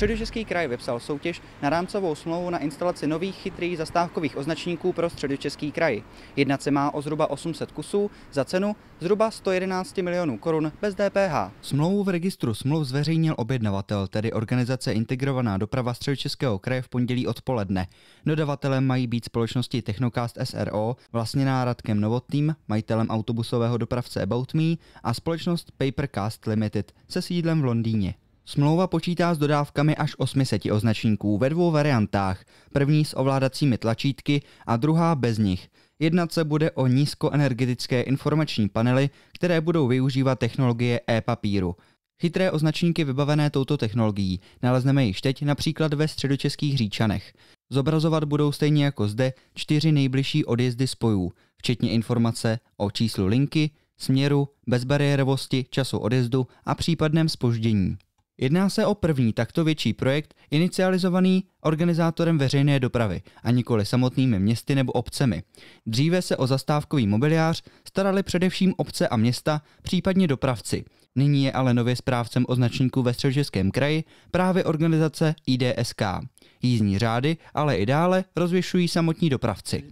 Středočeský kraj vypsal soutěž na rámcovou smlouvu na instalaci nových chytrých zastávkových označníků pro Středočeský kraj. Jednat se má o zhruba 800 kusů za cenu zhruba 111 milionů korun bez DPH. Smlouvu v registru smluv zveřejnil objednavatel, tedy organizace Integrovaná doprava Středočeského kraje v pondělí odpoledne. Dodavatelem mají být společnosti Technocast SRO, vlastněná Radkem Novotným, majitelem autobusového dopravce About Me a společnost Papercast Limited se sídlem v Londýně. Smlouva počítá s dodávkami až 800 označníků ve dvou variantách, první s ovládacími tlačítky a druhá bez nich. Jednat se bude o nízkoenergetické informační panely, které budou využívat technologie e-papíru. Chytré označníky vybavené touto technologií nalezneme již teď například ve středočeských říčanech. Zobrazovat budou stejně jako zde čtyři nejbližší odjezdy spojů, včetně informace o číslu linky, směru, bezbariérovosti, času odjezdu a případném spoždění. Jedná se o první takto větší projekt inicializovaný organizátorem veřejné dopravy a nikoli samotnými městy nebo obcemi. Dříve se o zastávkový mobiliář starali především obce a města, případně dopravci. Nyní je ale nově správcem označníků ve středočeském kraji právě organizace IDSK. Jízdní řády ale i dále rozvěšují samotní dopravci.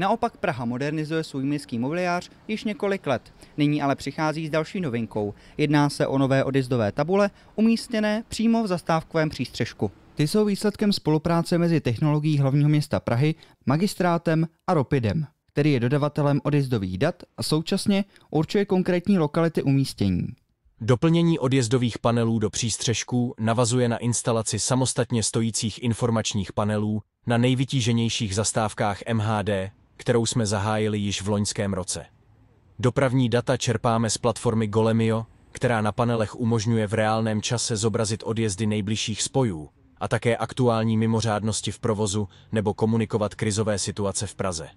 Naopak Praha modernizuje svůj městský mobiliář již několik let. Nyní ale přichází s další novinkou. Jedná se o nové odjezdové tabule, umístěné přímo v zastávkovém přístřežku. Ty jsou výsledkem spolupráce mezi technologií hlavního města Prahy, magistrátem a Ropidem, který je dodavatelem odjezdových dat a současně určuje konkrétní lokality umístění. Doplnění odjezdových panelů do přístřežků navazuje na instalaci samostatně stojících informačních panelů na nejvytíženějších zastávkách MHD kterou jsme zahájili již v loňském roce. Dopravní data čerpáme z platformy Golemio, která na panelech umožňuje v reálném čase zobrazit odjezdy nejbližších spojů a také aktuální mimořádnosti v provozu nebo komunikovat krizové situace v Praze.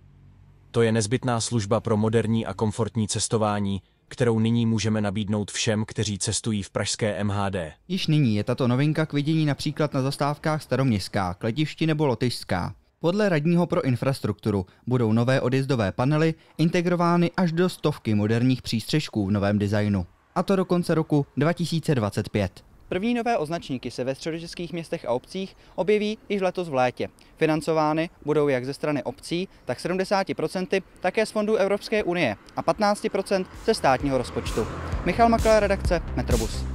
To je nezbytná služba pro moderní a komfortní cestování, kterou nyní můžeme nabídnout všem, kteří cestují v pražské MHD. Již nyní je tato novinka k vidění například na zastávkách Staroměstská, Kletišti nebo Lotyšská. Podle radního pro infrastrukturu budou nové odjezdové panely integrovány až do stovky moderních přístřežků v novém designu. A to do konce roku 2025. První nové označníky se ve středočeských městech a obcích objeví již letos v létě. Financovány budou jak ze strany obcí, tak 70% také z fondů Evropské unie a 15% ze státního rozpočtu. Michal Makler, redakce Metrobus.